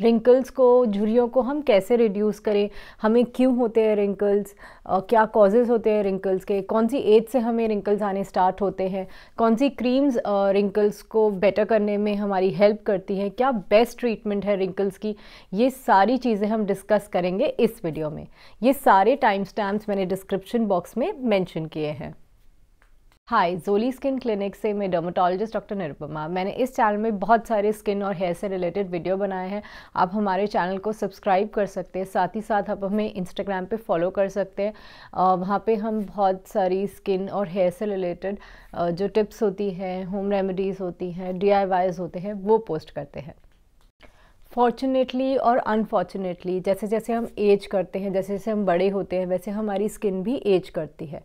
wrinkles को झुरियों को हम कैसे रिड्यूस करें हमें क्यों होते हैं रिंकल्स क्या कॉजेज़ होते हैं रिंकल्स के कौन सी एज से हमें रिंकल्स आने स्टार्ट होते हैं कौन सी क्रीम्स रिंकल्स को बेटर करने में हमारी हेल्प करती है क्या बेस्ट ट्रीटमेंट है रिंकल्स की ये सारी चीज़ें हम डिस्कस करेंगे इस वीडियो में ये सारे टाइम स्टैम्प्स मैंने डिस्क्रिप्शन बॉक्स में मैंशन किए हैं हाय जोली स्किन क्लिनिक से मैं डर्माटोलॉजिस्ट डॉक्टर निरुपमा मैंने इस चैनल में बहुत सारे स्किन और हेयर से रिलेटेड वीडियो बनाए हैं आप हमारे चैनल को सब्सक्राइब कर सकते हैं साथ ही साथ आप हमें इंस्टाग्राम पे फॉलो कर सकते हैं वहाँ पे हम बहुत सारी स्किन और हेयर से रिलेटेड जो टिप्स होती हैं होम रेमेडीज़ होती हैं डी होते हैं वो पोस्ट करते हैं फॉर्चुनेटली और अनफॉर्चुनेटली जैसे जैसे हम एज करते हैं जैसे जैसे हम बड़े होते हैं वैसे हमारी स्किन भी एज करती है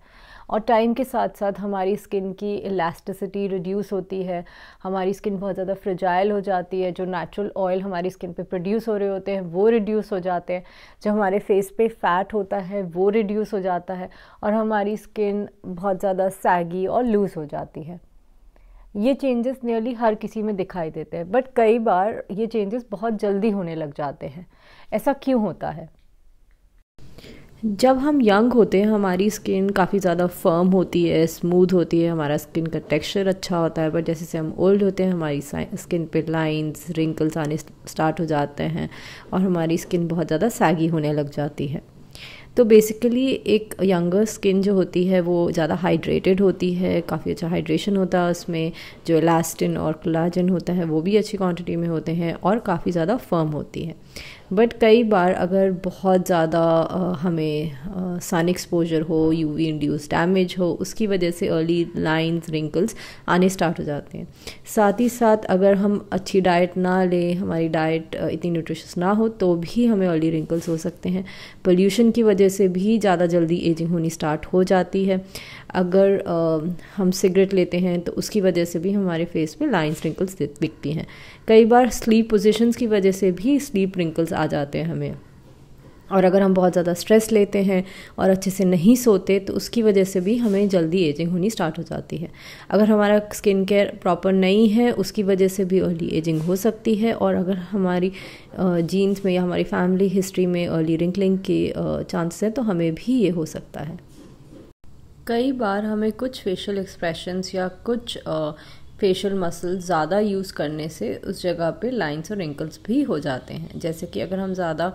और टाइम के साथ साथ हमारी स्किन की इलास्टिसिटी रिड्यूस होती है हमारी स्किन बहुत ज़्यादा फ्रिजाइल हो जाती है जो नेचुरल ऑयल हमारी स्किन पे प्रोड्यूस हो रहे होते हैं वो रिड्यूस हो जाते हैं जो हमारे फेस पे फैट होता है वो रिड्यूस हो जाता है और हमारी स्किन बहुत ज़्यादा सैगी और लूज़ हो जाती है ये चेंजेस नियरली हर किसी में दिखाई देते हैं बट कई बार ये चेंजेस बहुत जल्दी होने लग जाते हैं ऐसा क्यों होता है जब हम यंग होते हैं हमारी स्किन काफ़ी ज़्यादा फर्म होती है स्मूथ होती है हमारा स्किन का टेक्सचर अच्छा होता है पर जैसे जैसे हम ओल्ड होते हैं हमारी स्किन पे लाइंस रिंकल्स आने स्टार्ट हो जाते हैं और हमारी स्किन बहुत ज़्यादा सैगी होने लग जाती है तो बेसिकली एक यंगर स्किन जो होती है वो ज़्यादा हाइड्रेटेड होती है काफ़ी अच्छा हाइड्रेशन होता है उसमें जो इलास्टिन और क्लाजन होता है वो भी अच्छी क्वांटिटी में होते हैं और काफ़ी ज़्यादा फर्म होती है बट कई बार अगर बहुत ज़्यादा हमें सन एक्सपोजर हो यूवी इंड्यूस डैमेज हो उसकी वजह से अर्ली लाइंस रिंकल्स आने स्टार्ट हो जाते हैं साथ ही साथ अगर हम अच्छी डाइट ना लें हमारी डाइट इतनी न्यूट्रिशस ना हो तो भी हमें अर्ली रिंकल्स हो सकते हैं पोल्यूशन की वजह से भी ज़्यादा जल्दी एजिंग होनी स्टार्ट हो जाती है अगर आ, हम सिगरेट लेते हैं तो उसकी वजह से भी हमारे फेस पे लाइन्स रिंकल्स दिखती हैं कई बार स्लीप पोजिशन की वजह से भी स्लीप रिंकल्स आ जाते हैं हमें और अगर हम बहुत ज़्यादा स्ट्रेस लेते हैं और अच्छे से नहीं सोते तो उसकी वजह से भी हमें जल्दी एजिंग होनी स्टार्ट हो जाती है अगर हमारा स्किन केयर प्रॉपर नहीं है उसकी वजह से भी अर्ली एजिंग हो सकती है और अगर हमारी जीन्स में या हमारी फैमिली हिस्ट्री में अर्ली रिंकलिंग के चांसेस हैं तो हमें भी ये हो सकता है कई बार हमें कुछ फेशियल एक्सप्रेशंस या कुछ फेशियल मसल ज़्यादा यूज़ करने से उस जगह पे लाइंस और रिंकल्स भी हो जाते हैं जैसे कि अगर हम ज़्यादा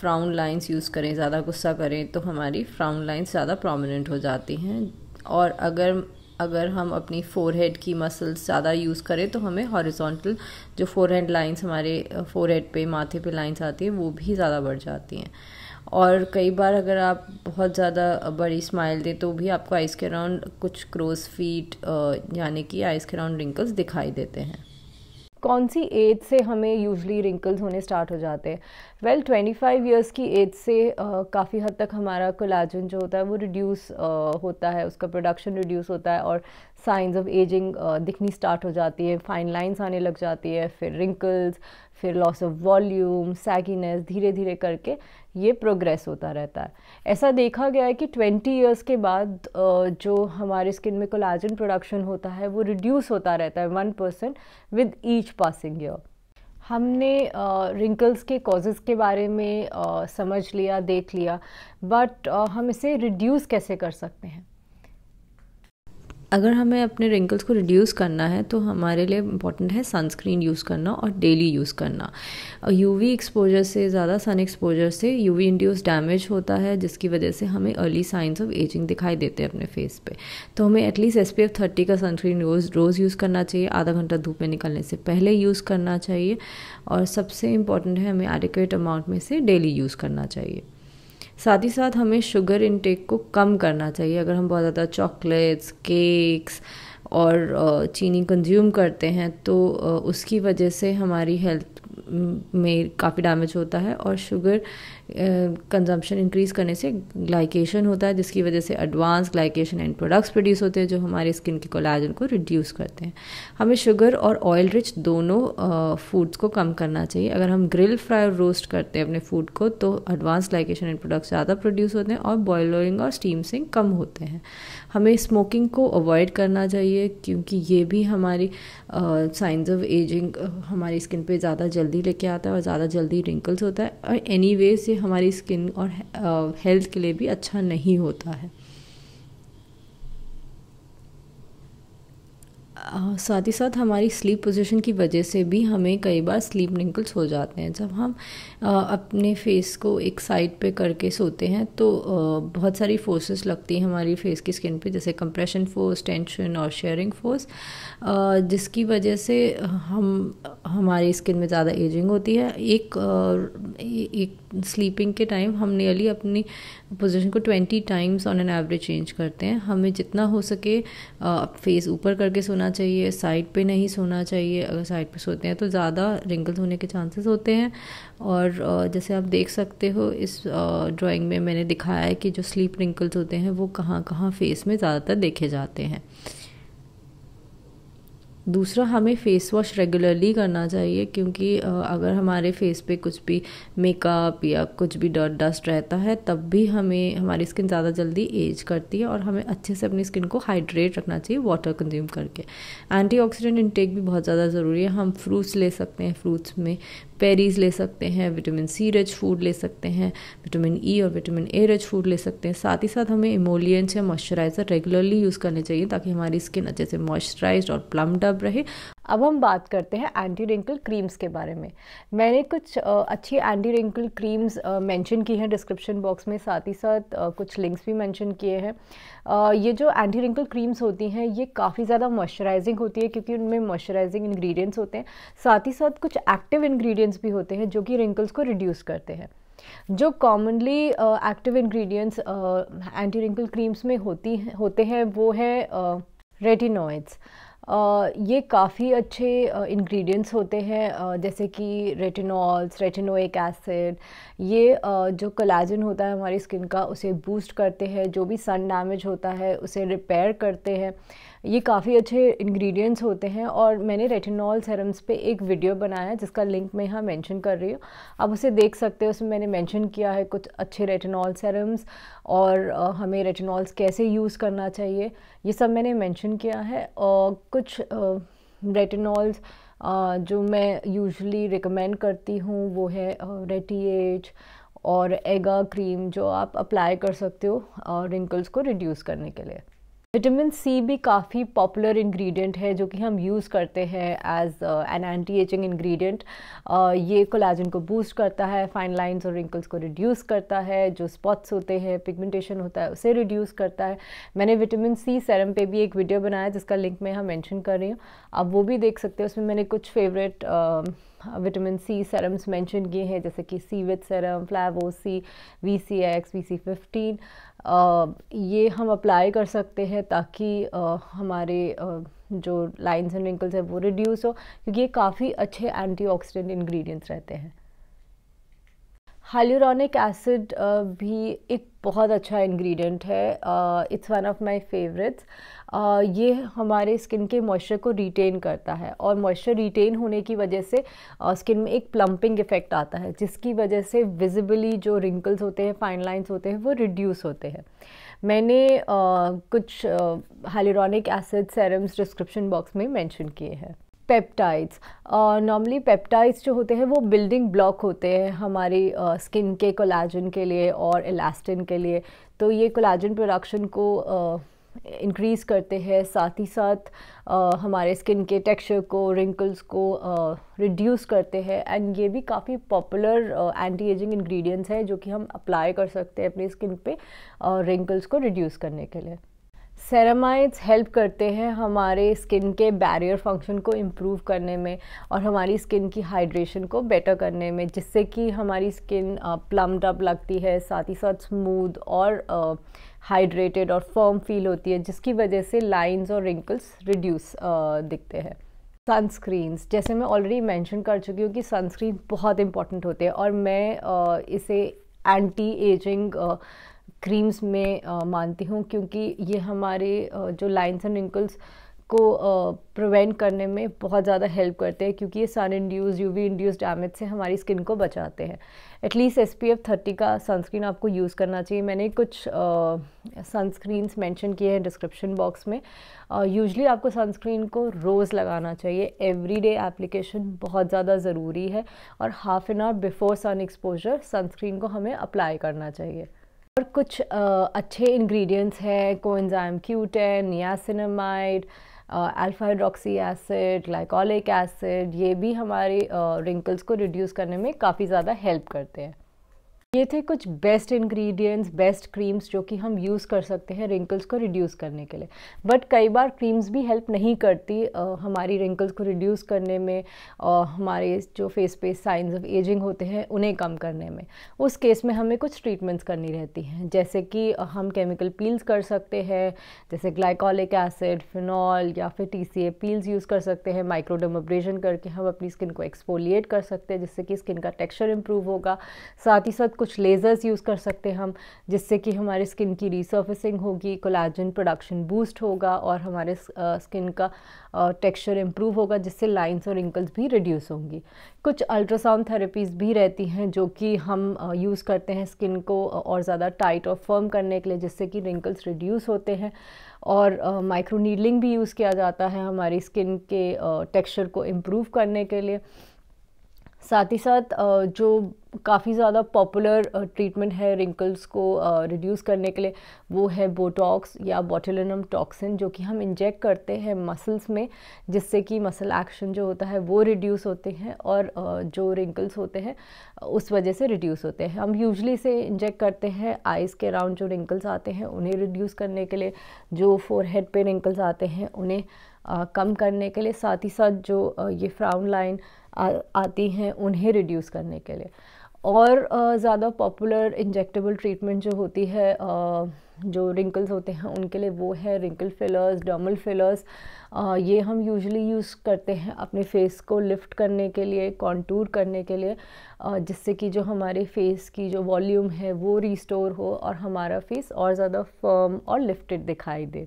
फ्राउन लाइंस यूज़ करें ज़्यादा गुस्सा करें तो हमारी फ्राउन लाइंस ज़्यादा प्रोमिनेंट हो जाती हैं और अगर अगर हम अपनी फोरहेड की मसल्स ज़्यादा यूज़ करें तो हमें हॉरिजॉन्टल जो फोरहेड लाइंस हमारे फोरहेड पे माथे पे लाइंस आती हैं वो भी ज़्यादा बढ़ जाती हैं और कई बार अगर आप बहुत ज़्यादा बड़ी स्माइल दें तो भी आपको आइस के अराउंड कुछ क्रोस फीट यानी कि आइस के अराउंड रिंकल्स दिखाई देते हैं कौन सी एज से हमें यूजली रिंकल्स होने स्टार्ट हो जाते हैं वेल ट्वेंटी फाइव ईयर्स की एज से काफ़ी हद तक हमारा कोलाजन जो होता है वो रिड्यूस होता है उसका प्रोडक्शन रिड्यूस होता है और साइंस ऑफ एजिंग दिखनी स्टार्ट हो जाती है फाइन लाइंस आने लग जाती है फिर रिंकल्स फिर लॉस ऑफ वॉल्यूम सैगीनेस धीरे धीरे करके ये प्रोग्रेस होता रहता है ऐसा देखा गया है कि 20 इयर्स के बाद जो हमारे स्किन में कोलाजन प्रोडक्शन होता है वो रिड्यूस होता रहता है one percent with each passing year हमने रिंकल्स के कॉजेज़ के बारे में समझ लिया देख लिया बट हम इसे रिड्यूस कैसे कर सकते हैं अगर हमें अपने रिंकल्स को रिड्यूस करना है तो हमारे लिए इम्पॉर्टेंट है सनस्क्रीन यूज़ करना और डेली यूज़ करना यूवी एक्सपोजर से ज़्यादा सन एक्सपोजर से यूवी इंड्यूस डैमेज होता है जिसकी वजह से हमें अर्ली साइंस ऑफ एजिंग दिखाई देते हैं अपने फेस पे तो हमें at least S P F thirty का सनस्क्रीन रोज़ रोज़ यूज़ करना चाहिए आधा घंटा धूप में निकलने से पहले यूज़ करना चाहिए और सबसे इम्पॉर्टेंट है हमें एडिकेट अमाउंट में से डेली यूज़ करना चाहिए साथ ही साथ हमें शुगर इनटेक को कम करना चाहिए अगर हम बहुत ज़्यादा चॉकलेट्स केक्स और चीनी कंज्यूम करते हैं तो उसकी वजह से हमारी हेल्थ में काफ़ी डैमेज होता है और शुगर कंजम्पशन इंक्रीज़ करने से ग्लाइकेशन होता है जिसकी वजह से advance glycation end products produce होते हैं जो हमारे स्किन के कोलाजन को रिड्यूस करते हैं हमें शुगर और ऑयल रिच दोनों फूड्स को कम करना चाहिए अगर हम ग्रिल फ्राई और रोस्ट करते हैं अपने फूड को तो एडवांस ग्लाइकेशन एंड प्रोडक्ट्स ज़्यादा प्रोड्यूस होते हैं और बॉयलरिंग और स्टीमसिंग कम होते हैं हमें स्मोकिंग को अवॉइड करना चाहिए क्योंकि ये भी हमारी साइंस ऑफ एजिंग हमारी स्किन पे ज़्यादा जल्दी लेके आता है और ज़्यादा जल्दी रिंकल्स होता है और एनी ये हमारी स्किन और हेल्थ के लिए भी अच्छा नहीं होता है साथ ही साथ हमारी स्लीप पोजीशन की वजह से भी हमें कई बार स्लीप रिंकल्स हो जाते हैं जब हम अपने फेस को एक साइड पे करके सोते हैं तो बहुत सारी फोर्सेस लगती हैं हमारी फेस की स्किन पे जैसे कंप्रेशन फोर्स टेंशन और शेयरिंग फोर्स जिसकी वजह से हम हमारी स्किन में ज़्यादा एजिंग होती है एक एक स्लीपिंग के टाइम हम नियरली अपनी पोजीशन को twenty times on an average change करते हैं हमें जितना हो सके फेस ऊपर करके सोना चाहिए साइड पे नहीं सोना चाहिए अगर साइड पे सोते हैं तो ज़्यादा रिंकल्स होने के चांसेस होते हैं और जैसे आप देख सकते हो इस ड्राइंग में मैंने दिखाया है कि जो स्लीप रिंकल्स होते हैं वो कहाँ कहाँ फेस में ज़्यादातर देखे जाते हैं दूसरा हमें फेस वॉश रेगुलरली करना चाहिए क्योंकि अगर हमारे फेस पे कुछ भी मेकअप या कुछ भी डर डस्ट रहता है तब भी हमें हमारी स्किन ज़्यादा जल्दी एज करती है और हमें अच्छे से अपनी स्किन को हाइड्रेट रखना चाहिए वाटर कंज्यूम करके एंटी इनटेक भी बहुत ज़्यादा ज़रूरी है हम फ्रूट्स ले सकते हैं फ्रूट्स में पेरीज ले सकते हैं विटामिन सी रिच फूड ले सकते हैं विटामिन ई e और विटामिन ए रिच फूड ले सकते हैं साथ ही साथ हमें इमोलियंस या मॉइस्चराइज़र रेगुलरली यूज़ करने चाहिए ताकि हमारी स्किन अच्छे से मॉइस्चराइज और प्लम्ड अप रहे अब हम बात करते हैं एंटी रिंकल क्रीम्स के बारे में मैंने कुछ अच्छी एंटी रिंकल क्रीम्स मेंशन की हैं डिस्क्रिप्शन बॉक्स में साथ ही साथ कुछ लिंक्स भी मेंशन किए हैं ये जो एंटी रिंकल क्रीम्स होती हैं ये काफ़ी ज़्यादा मॉइस्चराइजिंग होती है क्योंकि उनमें मॉइस्चराइजिंग इन्ग्रीडियंट्स होते हैं साथ ही साथ कुछ एक्टिव इन्ग्रीडियंट्स भी होते हैं जो कि रिंकल्स को रिड्यूस करते हैं जो commonly active ingredients anti wrinkle creams में होती हैं होते हैं वो है रेटिनॉइड्स uh, ये काफ़ी अच्छे इंग्रेडिएंट्स होते हैं जैसे कि रेटिनॉल्स रेटिनोइक एसिड ये जो कलाजन होता है हमारी स्किन का उसे बूस्ट करते हैं जो भी सन डैमेज होता है उसे रिपेयर करते हैं ये काफ़ी अच्छे इंग्रेडिएंट्स होते हैं और मैंने रेटिनॉल सेरम्स पे एक वीडियो बनाया है जिसका लिंक मैं यहाँ मेंशन कर रही हूँ आप उसे देख सकते हो उसमें मैंने मेंशन किया है कुछ अच्छे रेटिनॉल सेरम्स और हमें रेटिनॉल्स कैसे यूज़ करना चाहिए ये सब मैंने मेंशन किया है और कुछ रेटिनॉल्स जो मैं यूजुअली रिकमेंड करती हूँ वो है रेटीएच और एगा क्रीम जो आप अप्लाई कर सकते हो रिंकल्स को रिड्यूस करने के लिए विटामिन सी भी काफ़ी पॉपुलर इंग्रेडिएंट है जो कि हम यूज़ करते हैं as an anti ageing ingredient ये कोलाजन को बूस्ट करता है फाइन लाइंस और रिंकल्स को रिड्यूस करता है जो स्पॉट्स होते हैं पिगमेंटेशन होता है उसे रिड्यूस करता है मैंने विटामिन सी सेरम पे भी एक वीडियो बनाया जिसका लिंक मैं यहाँ मैंशन कर रही हूँ आप वो भी देख सकते हैं उसमें मैंने कुछ favourite vitamin C serums mention किए हैं जैसे कि C with serum Flavo C V C X V C fifteen ये हम अप्लाई कर सकते हैं है ताकि हमारे जो लाइन्स एंड रिंकल्स है वो रिड्यूस हो क्योंकि ये काफ़ी अच्छे एंटीऑक्सीडेंट इंग्रेडिएंट्स रहते हैं हाइलोरॉनिक एसिड भी एक बहुत अच्छा इंग्रेडिएंट है it's one of my favourites ये हमारे स्किन के मॉइस्चर को रिटेन करता है और मॉइस्चर रिटेन होने की वजह से स्किन uh, में एक प्लम्पिंग इफेक्ट आता है जिसकी वजह से विजिबली जो रिंकल्स होते हैं फाइन लाइन्स होते हैं वो रिड्यूस होते हैं मैंने कुछ hyaluronic acid serums description box में मेंशन किए हैं पेप्टाइड्स नॉर्मली पेप्टाइड्स जो होते हैं वो बिल्डिंग ब्लॉक होते हैं हमारी स्किन uh, के कोलाजन के लिए और इलास्टिन के लिए तो ये कोलाजन प्रोडक्शन को uh, इंक्रीज़ करते हैं साथ ही साथ आ, हमारे स्किन के टेक्सचर को रिंकल्स को रिड्यूस करते हैं एंड ये भी काफ़ी पॉपुलर एंटी एजिंग इंग्रेडिएंट्स हैं जो कि हम अप्लाई कर सकते हैं अपनी स्किन पे रिंकल्स को रिड्यूस करने के लिए सेरामाइड्स हेल्प करते हैं हमारे स्किन के बैरियर फंक्शन को इम्प्रूव करने में और हमारी स्किन की हाइड्रेशन को बेटर करने में जिससे कि हमारी स्किन प्लम्ड अप लगती है साथ ही साथ स्मूद और हाइड्रेटेड और फर्म फील होती है जिसकी वजह से लाइंस और रिंकल्स रिड्यूस दिखते हैं सनस्क्रीन्स जैसे मैं ऑलरेडी मेंशन कर चुकी हूँ कि सनस्क्रीन बहुत इंपॉर्टेंट होते हैं और मैं इसे एंटी एजिंग क्रीम्स में मानती हूँ क्योंकि ये हमारे जो लाइन्स एंड रिंकल्स को प्रिवेंट करने में बहुत ज़्यादा हेल्प करते हैं क्योंकि ये sun induced UV induced damage से हमारी स्किन को बचाते हैं at least S P F thirty का सनस्क्रीन आपको यूज़ करना चाहिए मैंने कुछ सनस्क्रीन्स मेंशन किए हैं डिस्क्रिप्शन बॉक्स में यूजली uh, आपको सनस्क्रीन को रोज़ लगाना चाहिए एवरी डे एप्लीकेशन बहुत ज़्यादा ज़रूरी है और half an hour before sun exposure sunscreen को हमें अप्लाई करना चाहिए और कुछ आ, अच्छे इंग्रेडिएंट्स हैं coenzyme Q ten niacinamide alpha hydroxy acid glycolic acid ये भी हमारे रिंकल्स को रिड्यूस करने में काफ़ी ज़्यादा हेल्प करते हैं ये थे कुछ बेस्ट इंग्रेडिएंट्स बेस्ट क्रीम्स जो कि हम यूज़ कर सकते हैं रिंकल्स को रिड्यूस करने के लिए बट कई बार क्रीम्स भी हेल्प नहीं करती आ, हमारी रिंकल्स को रिड्यूस करने में और हमारे जो फेस पे साइंस ऑफ एजिंग होते हैं उन्हें कम करने में उस केस में हमें कुछ ट्रीटमेंट्स करनी रहती हैं जैसे कि हम केमिकल पील्स कर सकते हैं जैसे ग्लाइकोलिक एसिड फिनॉल या फिर T C A peels use कर सकते हैं माइक्रोडोमोब्रेशन करके हम अपनी स्किन को एक्सफोलिएट कर सकते हैं जिससे कि स्किन का टेक्स्चर इम्प्रूव होगा साथ ही साथ कुछ कुछ लेज़र्स यूज़ कर सकते हैं हम जिससे कि हमारे स्किन की रिसर्फिसिंग होगी कोलाजन प्रोडक्शन बूस्ट होगा और हमारे स्किन का टेक्सचर इम्प्रूव होगा जिससे लाइंस और रिंकल्स भी रिड्यूस होंगी कुछ अल्ट्रासाउंड थेरेपीज़ भी रहती हैं जो कि हम यूज़ करते हैं स्किन को और ज़्यादा टाइट और फर्म करने के लिए जिससे कि रिंकल्स रिड्यूस होते हैं और माइक्रो नीडलिंग भी यूज़ किया जाता है हमारी स्किन के टेक्सचर को इम्प्रूव करने के लिए साथ ही साथ जो काफ़ी ज़्यादा पॉपुलर ट्रीटमेंट है रिंकल्स को रिड्यूस करने के लिए वो है बोटॉक्स या बोटेलिनम टॉक्सिन जो कि हम इंजेक्ट करते हैं मसल्स में जिससे कि मसल एक्शन जो होता है वो रिड्यूस होते हैं और जो रिंकल्स होते हैं उस वजह से रिड्यूस होते हैं हम यूजली इसे इंजेक्ट करते हैं आइज़ के अराउंड जो रिंकल्स आते हैं उन्हें रिड्यूस करने के लिए जो फोर हेड पर रिंकल्स आते हैं उन्हें कम करने के लिए साथ ही साथ जो ये फ्राउन लाइन आ, आती हैं उन्हें रिड्यूस करने के लिए और ज़्यादा पॉपुलर इंजेक्टेबल ट्रीटमेंट जो होती है आ, जो रिंकल्स होते हैं उनके लिए वो है रिंकल फिलर्स डर्मल फिलर्स ये हम यूजुअली यूज़ करते हैं अपने फेस को लिफ्ट करने के लिए कॉन्टूर करने के लिए जिससे कि जो हमारे फेस की जो वॉल्यूम है वो रिस्टोर हो और हमारा फेस और ज़्यादा फर्म और लिफ्टेड दिखाई दे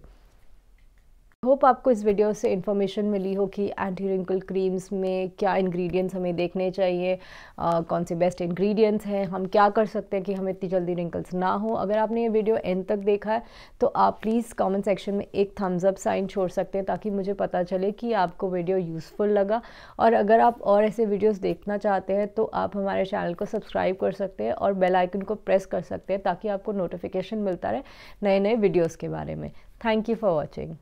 होप आपको इस वीडियो से इन्फॉर्मेशन मिली हो कि एंटी रिंकल क्रीम्स में क्या इंग्रेडिएंट्स हमें देखने चाहिए आ, कौन से बेस्ट इंग्रेडिएंट्स हैं हम क्या कर सकते हैं कि हमें इतनी जल्दी रिंकल्स ना हो अगर आपने ये वीडियो एंड तक देखा है तो आप प्लीज़ कमेंट सेक्शन में एक थम्स अप साइन छोड़ सकते हैं ताकि मुझे पता चले कि आपको वीडियो यूज़फुल लगा और अगर आप और ऐसे वीडियोज़ देखना चाहते हैं तो आप हमारे चैनल को सब्सक्राइब कर सकते हैं और बेलाइकन को प्रेस कर सकते हैं ताकि आपको नोटिफिकेशन मिलता रहे नए नए वीडियोज़ के बारे में थैंक यू फॉर वॉचिंग